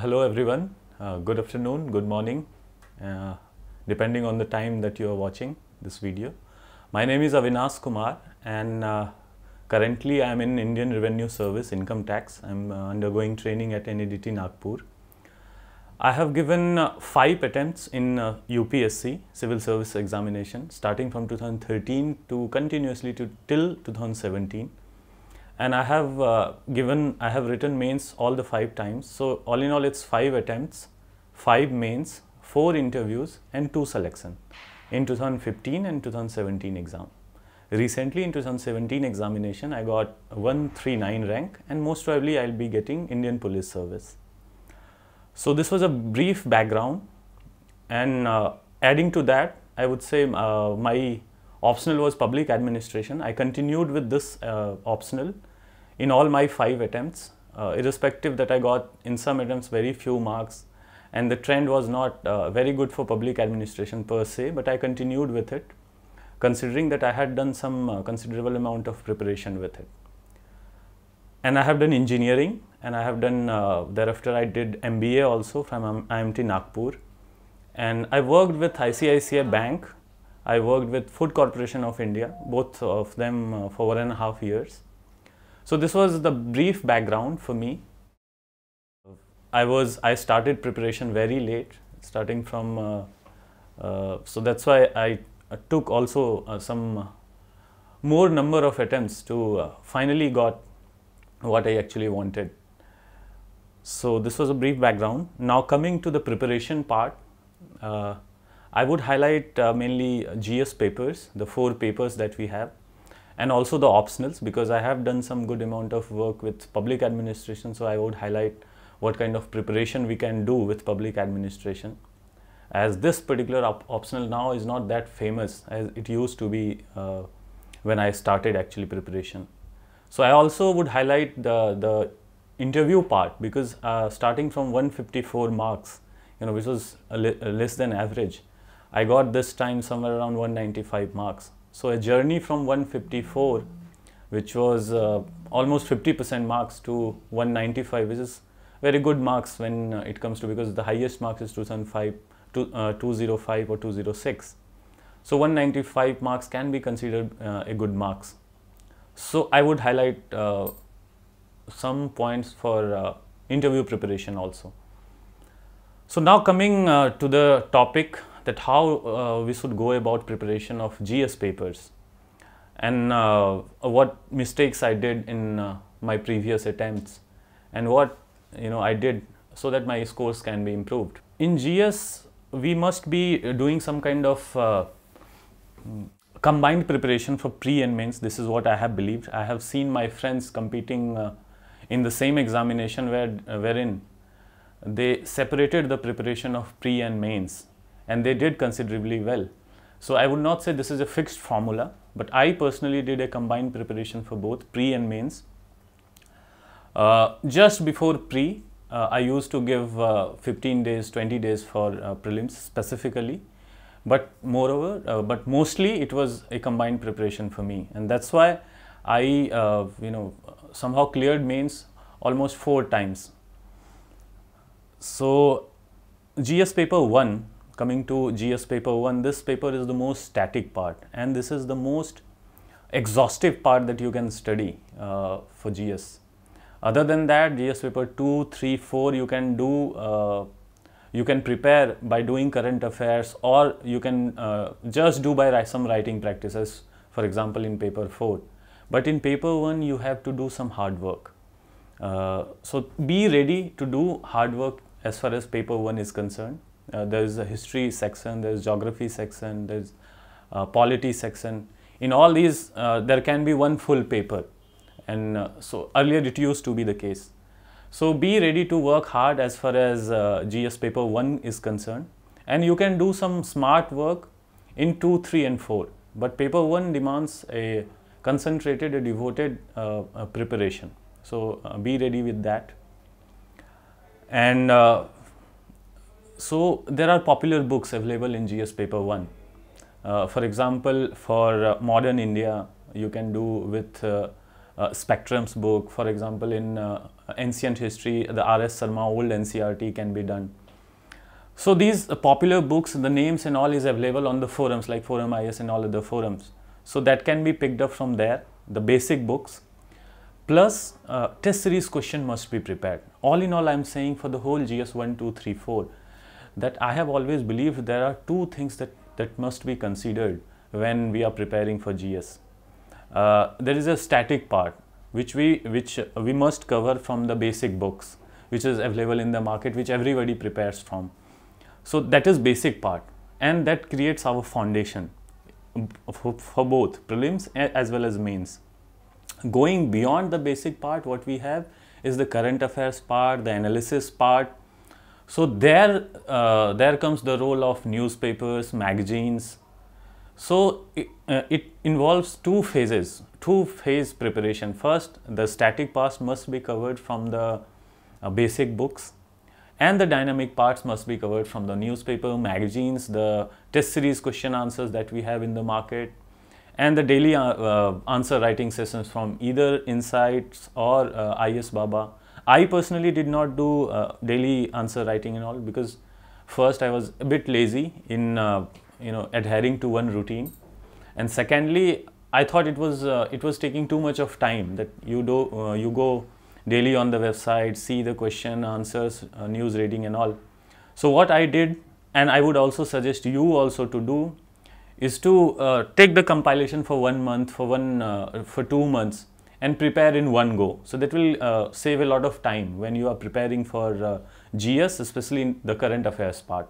hello everyone, uh, good afternoon, good morning, uh, depending on the time that you are watching this video. My name is Avinash Kumar and uh, currently I am in Indian Revenue Service Income Tax. I am uh, undergoing training at NEDT Nagpur. I have given uh, 5 attempts in UPSC Civil Service Examination starting from 2013 to continuously to till 2017 and I have uh, given, I have written mains all the five times. So all in all, it's five attempts, five mains, four interviews and two selection in 2015 and 2017 exam. Recently in 2017 examination, I got 139 rank and most probably I'll be getting Indian Police Service. So this was a brief background and uh, adding to that, I would say uh, my optional was public administration. I continued with this uh, optional in all my five attempts, uh, irrespective that I got in some attempts very few marks and the trend was not uh, very good for public administration per se, but I continued with it considering that I had done some uh, considerable amount of preparation with it. And I have done engineering and I have done, uh, thereafter I did MBA also from um, IMT Nagpur and I worked with ICICI Bank, I worked with Food Corporation of India, both of them uh, for one and a half years so this was the brief background for me. I was I started preparation very late, starting from uh, uh, so that's why I took also uh, some more number of attempts to uh, finally got what I actually wanted. So this was a brief background. Now coming to the preparation part, uh, I would highlight uh, mainly GS papers, the four papers that we have and also the optionals because I have done some good amount of work with public administration. So I would highlight what kind of preparation we can do with public administration as this particular op optional now is not that famous as it used to be uh, when I started actually preparation. So I also would highlight the, the interview part because uh, starting from 154 marks, you know, which was a li less than average, I got this time somewhere around 195 marks. So a journey from 154, which was uh, almost 50% marks to 195, which is very good marks when uh, it comes to because the highest marks is 2005, to, uh, 205 or 206. So 195 marks can be considered uh, a good marks. So I would highlight uh, some points for uh, interview preparation also. So now coming to the topic that how uh, we should go about preparation of GS papers and uh, what mistakes I did in uh, my previous attempts and what you know I did so that my scores can be improved. In GS, we must be doing some kind of uh, combined preparation for pre and mains. This is what I have believed. I have seen my friends competing uh, in the same examination where, uh, wherein they separated the preparation of pre and mains and they did considerably well. So I would not say this is a fixed formula, but I personally did a combined preparation for both pre and mains. Uh, just before pre, uh, I used to give uh, 15 days, 20 days for uh, prelims specifically, but moreover, uh, but mostly it was a combined preparation for me, and that's why I, uh, you know, somehow cleared mains almost four times. So, GS paper one coming to GS paper 1, this paper is the most static part and this is the most exhaustive part that you can study uh, for GS. Other than that, GS paper 2, 3, 4, you can do, uh, you can prepare by doing current affairs or you can uh, just do by some writing practices, for example, in paper 4. But in paper 1, you have to do some hard work. Uh, so be ready to do hard work as far as paper 1 is concerned. Uh, there is a history section, there is geography section, there is uh, polity section. In all these, uh, there can be one full paper and so earlier it used to be the case. So be ready to work hard as far as GS paper 1 is concerned and you can do some smart work in 2, 3 and 4 but paper 1 demands a concentrated a devoted uh, preparation. So, uh, be ready with that. And uh, so there are popular books available in GS paper 1. Uh, for example, for uh, modern India, you can do with uh, uh Spectrum's book. For example, in uh, ancient history, the R.S. Sarma old NCRT can be done. So these popular books, the names and all is available on the forums like Forum IS and all other forums. So that can be picked up from there, the basic books. Plus, uh, test series question must be prepared. All in all, I am saying for the whole GS 1, 2, 3, 4, that I have always believed there are two things that, that must be considered when we are preparing for GS. Uh, there is a static part which we, which we must cover from the basic books which is available in the market which everybody prepares from. So that is basic part and that creates our foundation for, for both prelims as well as mains. Going beyond the basic part what we have is the current affairs part, the analysis part, so there, uh, there comes the role of newspapers, magazines. So it, uh, it involves two phases, two phase preparation. First, the static parts must be covered from the uh, basic books and the dynamic parts must be covered from the newspaper, magazines, the test series question answers that we have in the market and the daily uh, uh, answer writing sessions from either Insights or uh, IS Baba. I personally did not do uh, daily answer writing and all because first I was a bit lazy in uh, you know adhering to one routine, and secondly I thought it was uh, it was taking too much of time that you do uh, you go daily on the website see the question answers uh, news reading and all. So what I did and I would also suggest you also to do is to uh, take the compilation for one month for one for two months and prepare in one go. So that will uh, save a lot of time when you are preparing for uh, GS, especially in the current affairs part.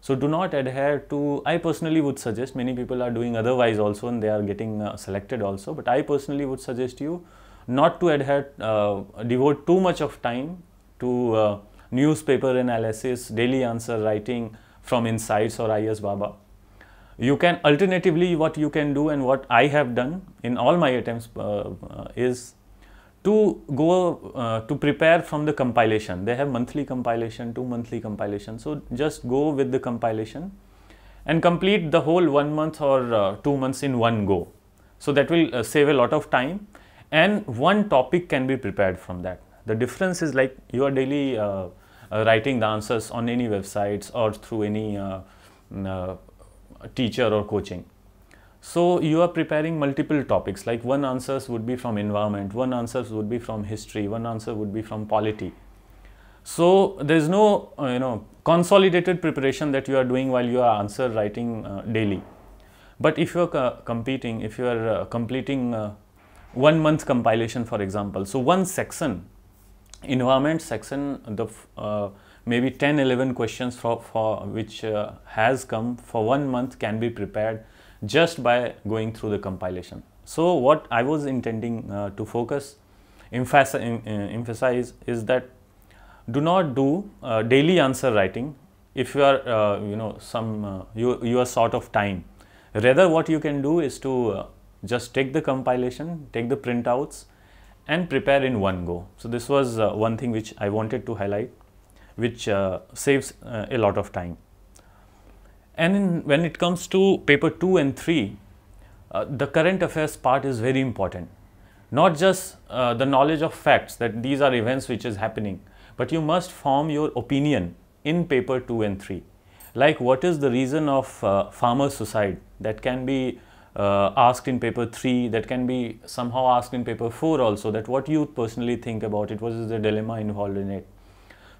So do not adhere to, I personally would suggest, many people are doing otherwise also and they are getting uh, selected also, but I personally would suggest you not to adhere, uh, devote too much of time to uh, newspaper analysis, daily answer writing from Insights or IS Baba you can alternatively what you can do and what I have done in all my attempts uh, uh, is to go uh, to prepare from the compilation. They have monthly compilation, two monthly compilation. So, just go with the compilation and complete the whole one month or uh, two months in one go. So, that will uh, save a lot of time and one topic can be prepared from that. The difference is like you are daily uh, uh, writing the answers on any websites or through any teacher or coaching. So you are preparing multiple topics like one answers would be from environment, one answers would be from history, one answer would be from polity. So there is no uh, you know consolidated preparation that you are doing while you are answer writing uh, daily. But if you are uh, competing, if you are uh, completing uh, one month compilation for example, so one section, environment section, the uh, maybe 10 11 questions for, for which uh, has come for one month can be prepared just by going through the compilation so what i was intending uh, to focus uh, emphasize, is that do not do uh, daily answer writing if you are uh, you know some uh, you you are short of time rather what you can do is to just take the compilation take the printouts and prepare in one go so this was one thing which i wanted to highlight which uh, saves uh, a lot of time. And in, when it comes to paper 2 and 3, uh, the current affairs part is very important. Not just the knowledge of facts that these are events which is happening, but you must form your opinion in paper 2 and 3 like what is the reason of uh, farmer suicide that can be uh, asked in paper 3 that can be somehow asked in paper 4 also that what you personally think about it what is the dilemma involved in it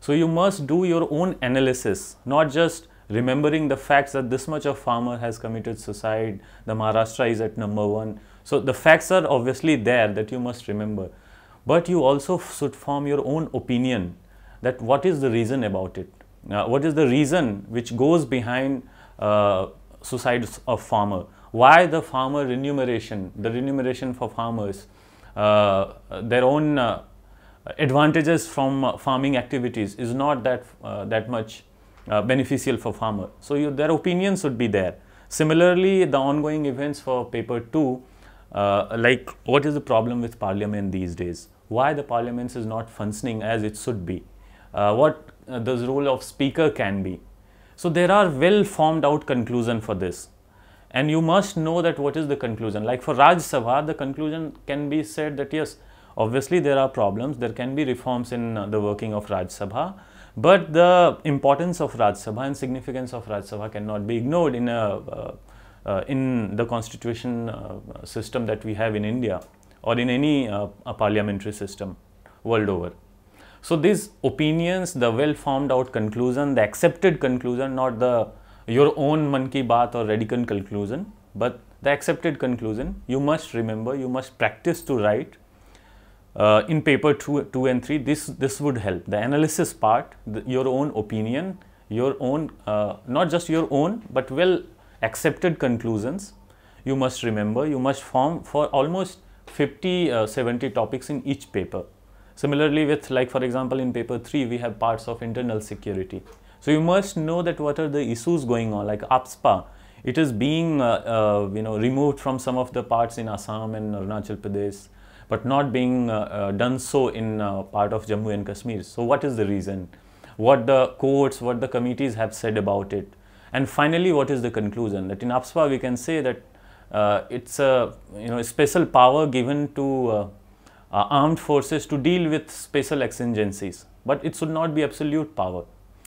so you must do your own analysis, not just remembering the facts that this much of farmer has committed suicide, the Maharashtra is at number one. So the facts are obviously there that you must remember. But you also should form your own opinion that what is the reason about it. Now, uh, what is the reason which goes behind uh, suicide of farmer? Why the farmer remuneration, the remuneration for farmers, uh, their own uh, advantages from uh, farming activities is not that, uh, that much uh, beneficial for farmer. So, you, their opinions would be there. Similarly, the ongoing events for paper 2, like what is the problem with parliament these days? Why the parliament is not functioning as it should be? what the role of speaker can be? So, there are well formed out conclusion for this and you must know that what is the conclusion. Like for Raj Sabha, the conclusion can be said that yes, Obviously, there are problems. There can be reforms in uh, the working of Raj Sabha, but the importance of Raj Sabha and significance of Raj Sabha cannot be ignored in a uh, uh in the constitution uh, system that we have in India or in any uh, parliamentary system world over. So these opinions, the well formed out conclusion, the accepted conclusion, not the your own man ki baat or radical conclusion, but the accepted conclusion, you must remember, you must practice to write uh, in paper two, 2 and 3 this this would help the analysis part the, your own opinion your own uh, not just your own but well accepted conclusions you must remember you must form for almost 50 uh, 70 topics in each paper similarly with like for example in paper 3 we have parts of internal security so you must know that what are the issues going on like apspa it is being uh, uh, you know removed from some of the parts in assam and arunachal pradesh but not being uh, uh, done so in uh, part of Jammu and Kashmir. So what is the reason? What the courts, what the committees have said about it? And finally, what is the conclusion? That in APSPA we can say that uh, it's a you know special power given to uh, uh, armed forces to deal with special exigencies, but it should not be absolute power.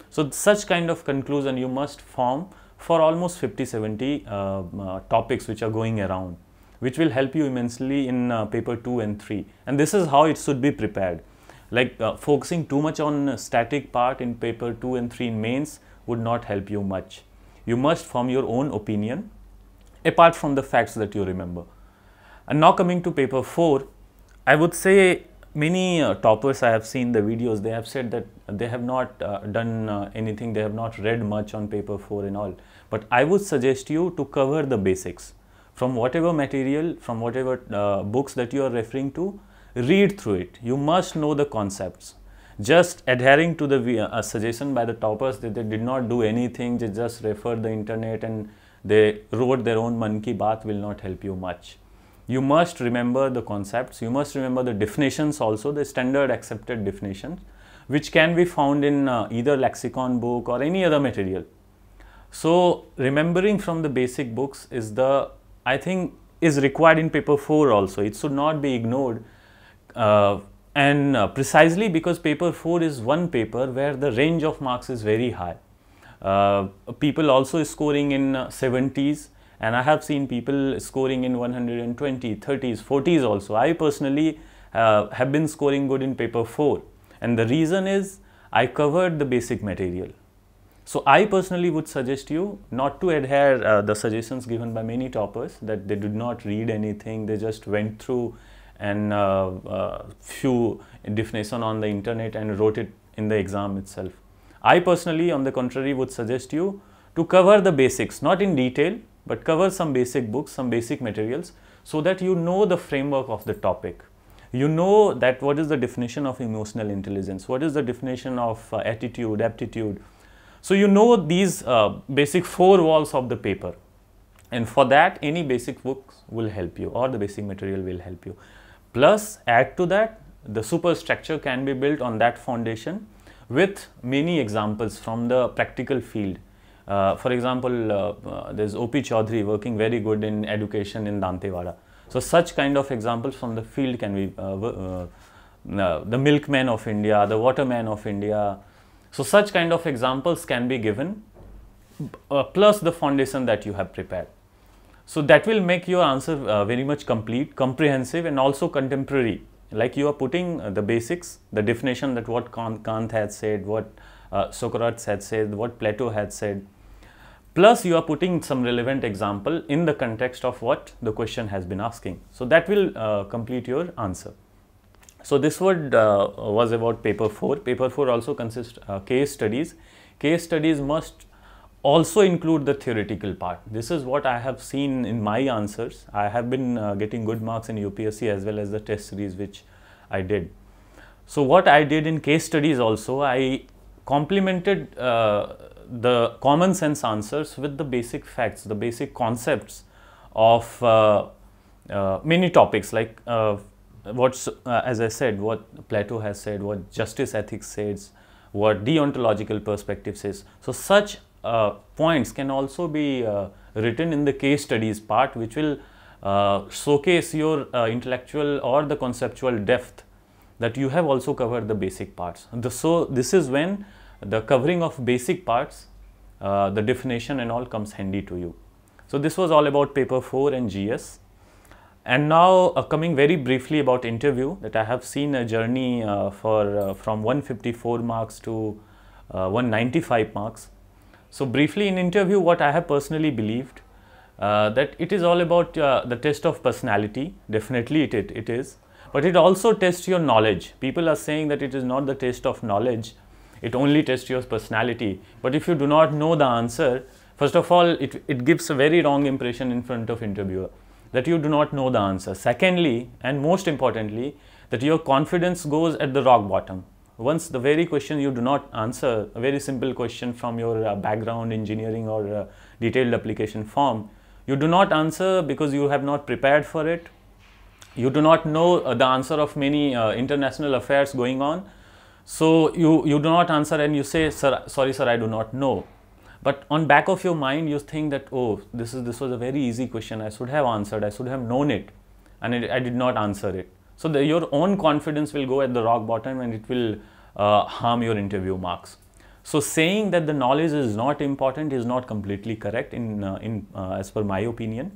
So such kind of conclusion you must form for almost 50-70 topics which are going around which will help you immensely in uh, paper 2 and 3. And this is how it should be prepared. Like uh, focusing too much on uh, static part in paper 2 and 3 in mains would not help you much. You must form your own opinion apart from the facts that you remember. And now coming to paper 4, I would say many uh, toppers I have seen the videos, they have said that they have not uh, done uh, anything, they have not read much on paper 4 and all. But I would suggest you to cover the basics from whatever material, from whatever uh, books that you are referring to, read through it. You must know the concepts. Just adhering to the uh, suggestion by the toppers that they did not do anything, they just referred the internet and they wrote their own monkey bath will not help you much. You must remember the concepts, you must remember the definitions also, the standard accepted definitions, which can be found in uh, either lexicon book or any other material. So, remembering from the basic books is the I think is required in paper 4 also. It should not be ignored. Uh, and uh, precisely because paper 4 is one paper where the range of marks is very high. Uh, people also scoring in 70s uh, and I have seen people scoring in 120, 30s, 40s also. I personally uh, have been scoring good in paper 4 and the reason is I covered the basic material. So I personally would suggest you not to adhere uh, the suggestions given by many toppers that they did not read anything, they just went through and uh, uh, few definition on the internet and wrote it in the exam itself. I personally on the contrary would suggest you to cover the basics, not in detail, but cover some basic books, some basic materials so that you know the framework of the topic you know that what is the definition of emotional intelligence, what is the definition of uh, attitude, aptitude, so you know these uh, basic four walls of the paper and for that any basic books will help you or the basic material will help you. Plus add to that the superstructure can be built on that foundation with many examples from the practical field. Uh, for example, uh, uh there's O.P. Chaudhary working very good in education in Dantewada. So such kind of examples from the field can be uh, uh, the milkman of India, the waterman of India, so such kind of examples can be given uh, plus the foundation that you have prepared. So that will make your answer uh, very much complete, comprehensive and also contemporary. Like you are putting uh, the basics, the definition that what Kant, Kant had said, what uh, Socrates had said, what Plato had said. Plus you are putting some relevant example in the context of what the question has been asking. So that will uh, complete your answer. So this uh, was about paper 4. Paper 4 also consists uh, case studies. Case studies must also include the theoretical part. This is what I have seen in my answers. I have been uh, getting good marks in UPSC as well as the test series which I did. So what I did in case studies also, I complemented uh, the common sense answers with the basic facts, the basic concepts of uh, uh many topics like what's uh, as I said, what Plato has said, what justice ethics says, what deontological perspective says. So such uh, points can also be uh, written in the case studies part, which will uh, showcase your uh, intellectual or the conceptual depth that you have also covered the basic parts. The, so this is when the covering of basic parts, uh, the definition and all comes handy to you. So this was all about paper 4 and GS. And now uh, coming very briefly about interview that I have seen a journey uh, for uh, from 154 marks to uh, 195 marks. So briefly in interview what I have personally believed uh, that it is all about uh, the test of personality definitely it, it, it is but it also tests your knowledge. People are saying that it is not the test of knowledge it only tests your personality but if you do not know the answer first of all it, it gives a very wrong impression in front of interviewer that you do not know the answer. Secondly, and most importantly, that your confidence goes at the rock bottom. Once the very question you do not answer, a very simple question from your uh, background engineering or uh, detailed application form, you do not answer because you have not prepared for it. You do not know uh, the answer of many uh, international affairs going on. So, you, you do not answer and you say, sir, sorry sir, I do not know but on back of your mind you think that oh this is this was a very easy question i should have answered i should have known it and it, i did not answer it so the, your own confidence will go at the rock bottom and it will uh, harm your interview marks so saying that the knowledge is not important is not completely correct in uh, in uh, as per my opinion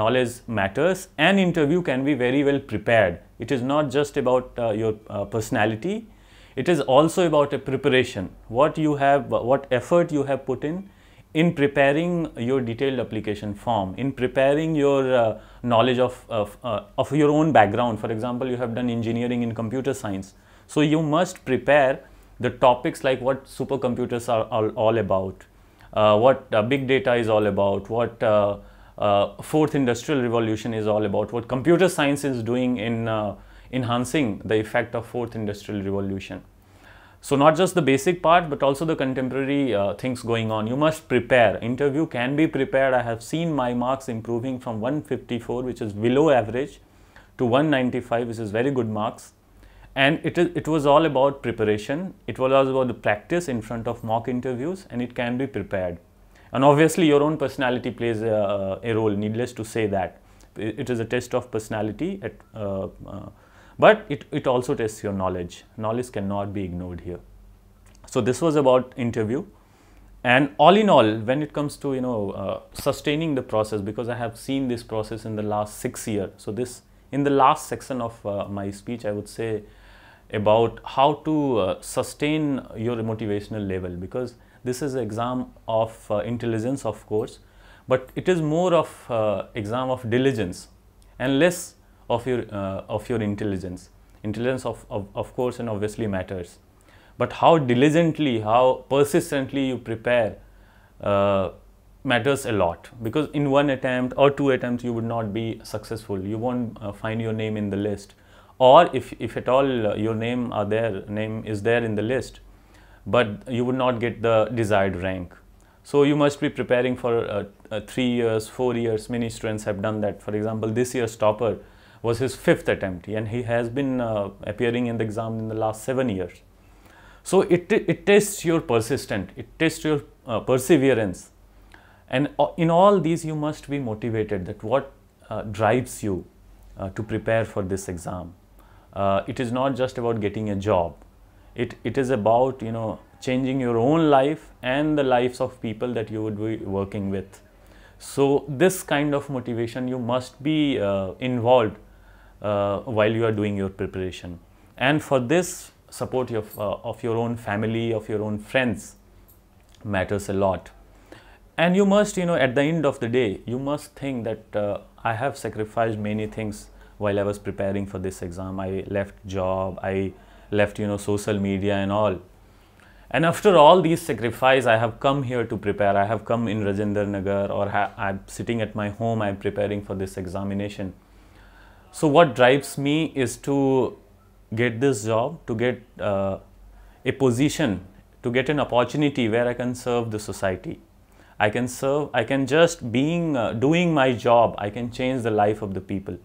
knowledge matters and interview can be very well prepared it is not just about uh, your uh, personality it is also about a preparation, what you have, what effort you have put in, in preparing your detailed application form, in preparing your uh, knowledge of, of, uh, of your own background. For example, you have done engineering in computer science. So, you must prepare the topics like what supercomputers are all, all about, uh, what uh, big data is all about, what uh, uh, fourth industrial revolution is all about, what computer science is doing in enhancing the effect of fourth industrial revolution. So not just the basic part, but also the contemporary uh, things going on. You must prepare. Interview can be prepared. I have seen my marks improving from 154, which is below average, to 195, which is very good marks. And it, is, it was all about preparation. It was all about the practice in front of mock interviews, and it can be prepared. And obviously, your own personality plays a, a role, needless to say that. It is a test of personality at, uh, uh, but it, it also tests your knowledge. Knowledge cannot be ignored here. So this was about interview. And all in all, when it comes to, you know, uh, sustaining the process, because I have seen this process in the last six year. So this, in the last section of uh, my speech, I would say about how to uh, sustain your motivational level, because this is exam of uh, intelligence, of course, but it is more of uh, exam of diligence and less of your uh, of your intelligence intelligence of, of, of course and obviously matters but how diligently how persistently you prepare uh, matters a lot because in one attempt or two attempts you would not be successful you won't uh, find your name in the list or if, if at all uh, your name are there name is there in the list but you would not get the desired rank so you must be preparing for uh, uh, three years four years many students have done that for example this year's topper was his fifth attempt and he has been uh, appearing in the exam in the last seven years. So it, it tests your persistence, it tests your uh, perseverance and uh, in all these you must be motivated that what uh, drives you uh, to prepare for this exam. Uh, it is not just about getting a job, it, it is about you know changing your own life and the lives of people that you would be working with. So this kind of motivation you must be uh, involved uh, while you are doing your preparation. And for this, support uh, of your own family, of your own friends matters a lot. And you must, you know, at the end of the day, you must think that uh, I have sacrificed many things while I was preparing for this exam. I left job, I left, you know, social media and all. And after all these sacrifice, I have come here to prepare. I have come in Rajendranagar, or I'm sitting at my home, I'm preparing for this examination. So what drives me is to get this job, to get uh, a position, to get an opportunity where I can serve the society. I can serve, I can just being, uh, doing my job, I can change the life of the people.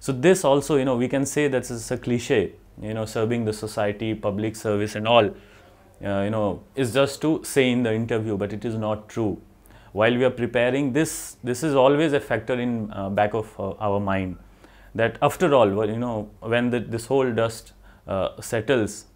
So this also, you know, we can say that it's a cliche, you know, serving the society, public service and all, uh, you know, is just to say in the interview, but it is not true. While we are preparing this, this is always a factor in uh, back of uh, our mind that after all, well, you know, when the, this whole dust uh, settles,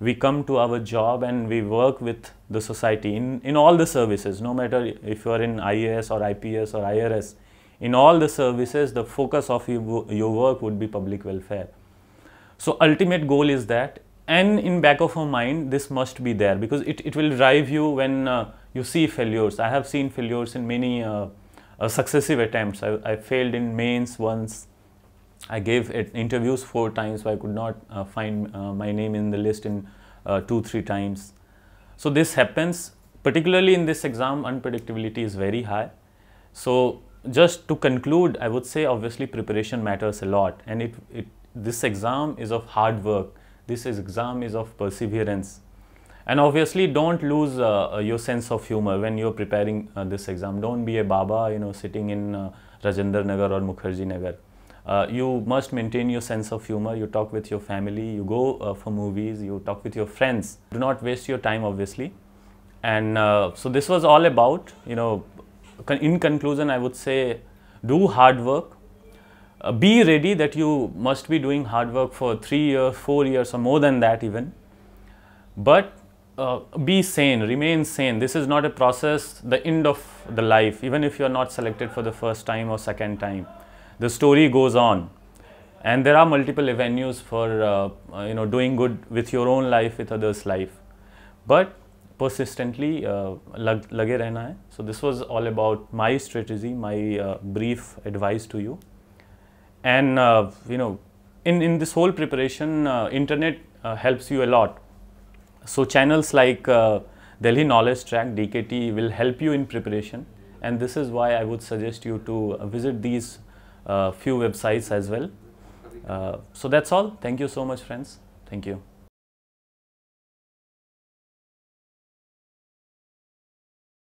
we come to our job and we work with the society in, in all the services, no matter if you are in IAS or IPS or IRS, in all the services, the focus of your your work would be public welfare. So, ultimate goal is that and in back of our mind, this must be there because it, it will drive you when uh, you see failures. I have seen failures in many uh, uh, successive attempts. I, I failed in mains once, I gave it, interviews four times, so I could not uh, find uh, my name in the list in uh, two, three times. So this happens, particularly in this exam, unpredictability is very high. So just to conclude, I would say obviously preparation matters a lot and it, it this exam is of hard work. This is exam is of perseverance. And obviously don't lose uh, uh, your sense of humor when you're preparing uh, this exam. Don't be a baba, you know, sitting in Rajendra Nagar or Mukherjee Nagar uh, you must maintain your sense of humor. You talk with your family, you go uh, for movies, you talk with your friends. Do not waste your time, obviously. And uh, so this was all about, you know, in conclusion, I would say do hard work. Uh, be ready that you must be doing hard work for three years, four years, or more than that, even. But uh, be sane, remain sane. This is not a process, the end of the life, even if you are not selected for the first time or second time the story goes on and there are multiple avenues for uh, uh, you know doing good with your own life with others life but persistently uh, lag, lage rehna hai so this was all about my strategy my uh, brief advice to you and uh, you know in in this whole preparation uh, internet uh, helps you a lot so channels like delhi knowledge track dkt will help you in preparation and this is why i would suggest you to visit these uh, few websites as well. Uh, so that's all. Thank you so much, friends. Thank you.